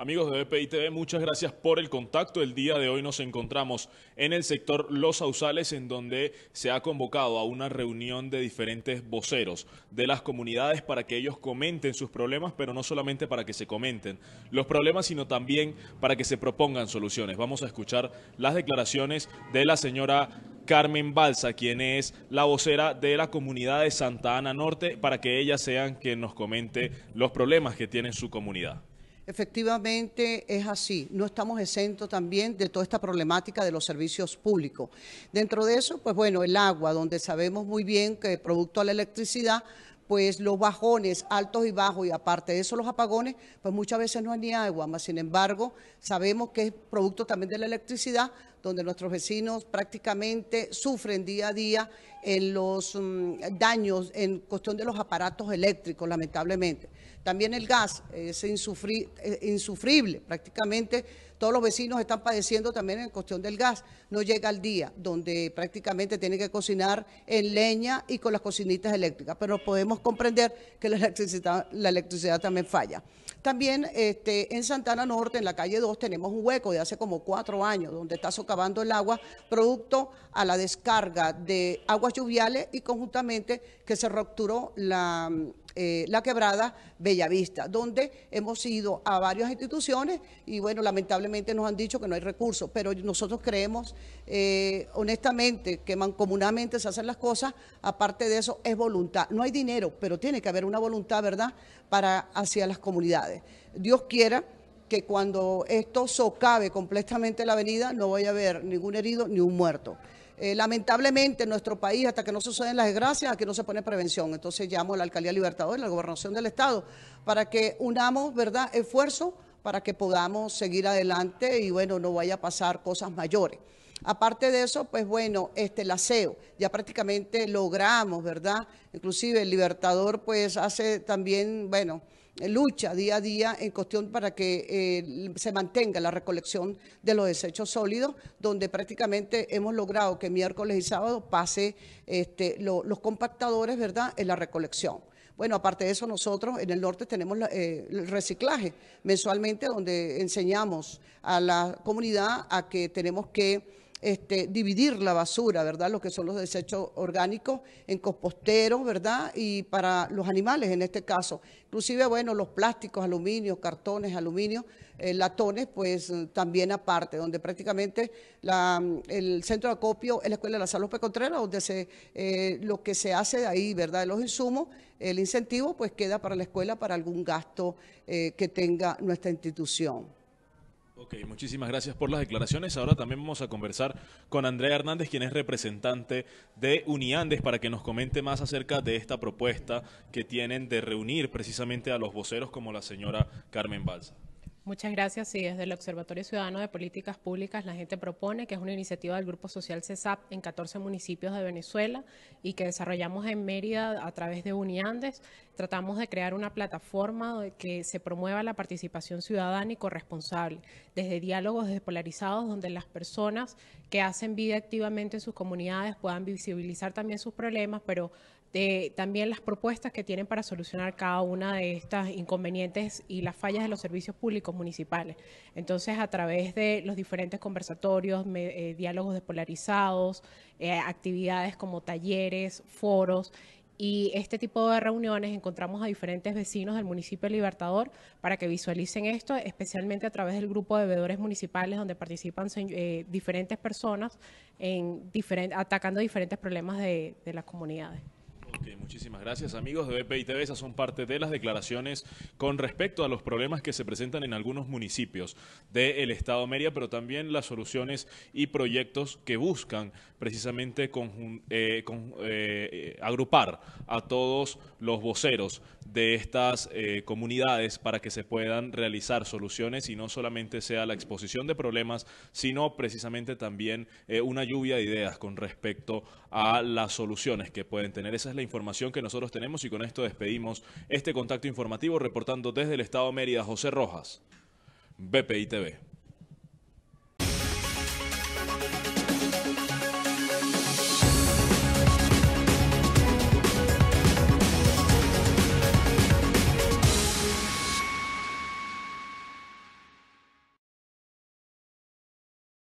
Amigos de BPI TV, muchas gracias por el contacto. El día de hoy nos encontramos en el sector Los Sausales, en donde se ha convocado a una reunión de diferentes voceros de las comunidades para que ellos comenten sus problemas, pero no solamente para que se comenten los problemas, sino también para que se propongan soluciones. Vamos a escuchar las declaraciones de la señora Carmen Balsa, quien es la vocera de la comunidad de Santa Ana Norte, para que ella sean quien nos comente los problemas que tiene su comunidad. Efectivamente es así. No estamos exentos también de toda esta problemática de los servicios públicos. Dentro de eso, pues bueno, el agua, donde sabemos muy bien que producto a la electricidad, pues los bajones altos y bajos y aparte de eso los apagones, pues muchas veces no hay ni agua, más sin embargo sabemos que es producto también de la electricidad, donde nuestros vecinos prácticamente sufren día a día en los mm, daños en cuestión de los aparatos eléctricos, lamentablemente. También el gas es eh, insufrible, prácticamente todos los vecinos están padeciendo también en cuestión del gas. No llega al día, donde prácticamente tienen que cocinar en leña y con las cocinitas eléctricas, pero podemos comprender que la electricidad también falla. También este, en Santana Norte, en la calle 2, tenemos un hueco de hace como cuatro años, donde está socavando el agua, producto a la descarga de aguas lluviales y conjuntamente que se rupturó la, eh, la quebrada Bellavista, donde hemos ido a varias instituciones y bueno, lamentablemente nos han dicho que no hay recursos, pero nosotros creemos eh, honestamente que mancomunamente se hacen las cosas, aparte de eso es voluntad, no hay dinero, pero tiene que haber una voluntad, ¿verdad?, para hacia las comunidades. Dios quiera que cuando esto socave completamente la avenida no vaya a haber ningún herido ni un muerto. Eh, lamentablemente en nuestro país, hasta que no suceden las desgracias, aquí no se pone prevención. Entonces llamo a la Alcaldía Libertador la Gobernación del Estado para que unamos ¿verdad? esfuerzos para que podamos seguir adelante y bueno, no vaya a pasar cosas mayores. Aparte de eso, pues bueno, este, el aseo, ya prácticamente logramos, ¿verdad? Inclusive el Libertador pues hace también, bueno, lucha día a día en cuestión para que eh, se mantenga la recolección de los desechos sólidos, donde prácticamente hemos logrado que miércoles y sábado pase este, los compactadores, ¿verdad?, en la recolección. Bueno, aparte de eso, nosotros en el norte tenemos eh, el reciclaje mensualmente, donde enseñamos a la comunidad a que tenemos que este, dividir la basura, ¿verdad? Lo que son los desechos orgánicos en composteros, ¿verdad? Y para los animales en este caso. Inclusive, bueno, los plásticos, aluminio, cartones, aluminio, eh, latones, pues también aparte, donde prácticamente el centro de acopio es la Escuela de la Salud donde eh, lo que se hace ahí, ¿verdad? De los insumos, el incentivo, pues queda para la escuela para algún gasto eh, que tenga nuestra institución. Ok, muchísimas gracias por las declaraciones. Ahora también vamos a conversar con Andrea Hernández, quien es representante de Uniandes, para que nos comente más acerca de esta propuesta que tienen de reunir precisamente a los voceros como la señora Carmen Balsa. Muchas gracias. y desde el Observatorio Ciudadano de Políticas Públicas, la gente propone que es una iniciativa del Grupo Social CESAP en 14 municipios de Venezuela y que desarrollamos en Mérida a través de Uniandes. Tratamos de crear una plataforma que se promueva la participación ciudadana y corresponsable, desde diálogos despolarizados donde las personas que hacen vida activamente en sus comunidades puedan visibilizar también sus problemas, pero eh, también las propuestas que tienen para solucionar cada una de estas inconvenientes y las fallas de los servicios públicos municipales. Entonces, a través de los diferentes conversatorios, eh, diálogos despolarizados, eh, actividades como talleres, foros y este tipo de reuniones encontramos a diferentes vecinos del municipio Libertador para que visualicen esto, especialmente a través del grupo de bebedores municipales donde participan eh, diferentes personas atacando diferentes problemas de, de las comunidades muchísimas gracias amigos de BPI TV. Esas son parte de las declaraciones con respecto a los problemas que se presentan en algunos municipios del Estado Mérida, pero también las soluciones y proyectos que buscan precisamente eh, con, eh, agrupar a todos los voceros de estas eh, comunidades para que se puedan realizar soluciones y no solamente sea la exposición de problemas, sino precisamente también una lluvia de ideas con respecto a las soluciones que pueden tener. Esa es la información información que nosotros tenemos y con esto despedimos este contacto informativo reportando desde el Estado de Mérida José Rojas, BPI TV.